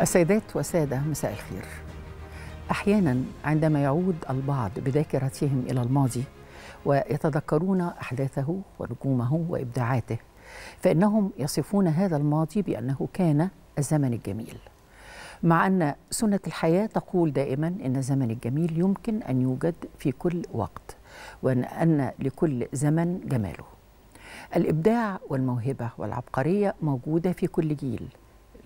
السيدات والسادة مساء الخير أحيانا عندما يعود البعض بذاكرتهم إلى الماضي ويتذكرون أحداثه ونجومه وإبداعاته فإنهم يصفون هذا الماضي بأنه كان الزمن الجميل مع أن سنة الحياة تقول دائما أن الزمن الجميل يمكن أن يوجد في كل وقت وأن أن لكل زمن جماله الإبداع والموهبة والعبقرية موجودة في كل جيل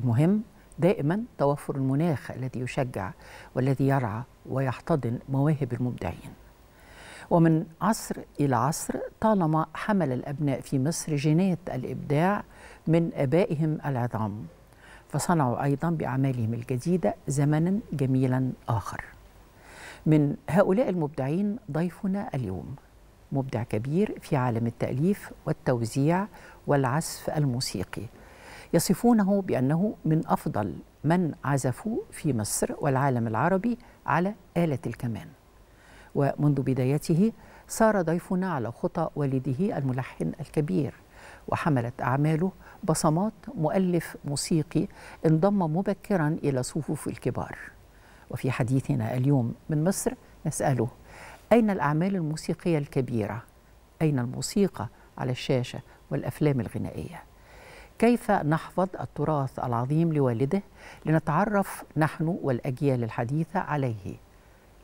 المهم دائما توفر المناخ الذي يشجع والذي يرعى ويحتضن مواهب المبدعين ومن عصر إلى عصر طالما حمل الأبناء في مصر جينات الإبداع من أبائهم العظام فصنعوا أيضا بأعمالهم الجديدة زمنا جميلا آخر من هؤلاء المبدعين ضيفنا اليوم مبدع كبير في عالم التأليف والتوزيع والعزف الموسيقي يصفونه بأنه من أفضل من عزفوا في مصر والعالم العربي على آلة الكمان ومنذ بدايته صار ضيفنا على خطى والده الملحن الكبير وحملت أعماله بصمات مؤلف موسيقي انضم مبكرا إلى صفوف الكبار وفي حديثنا اليوم من مصر نسأله أين الأعمال الموسيقية الكبيرة؟ أين الموسيقى على الشاشة والأفلام الغنائية؟ كيف نحفظ التراث العظيم لوالده لنتعرف نحن والاجيال الحديثه عليه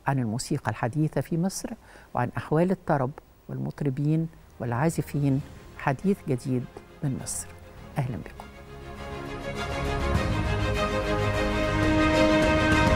عن الموسيقى الحديثه في مصر وعن احوال الطرب والمطربين والعازفين حديث جديد من مصر اهلا بكم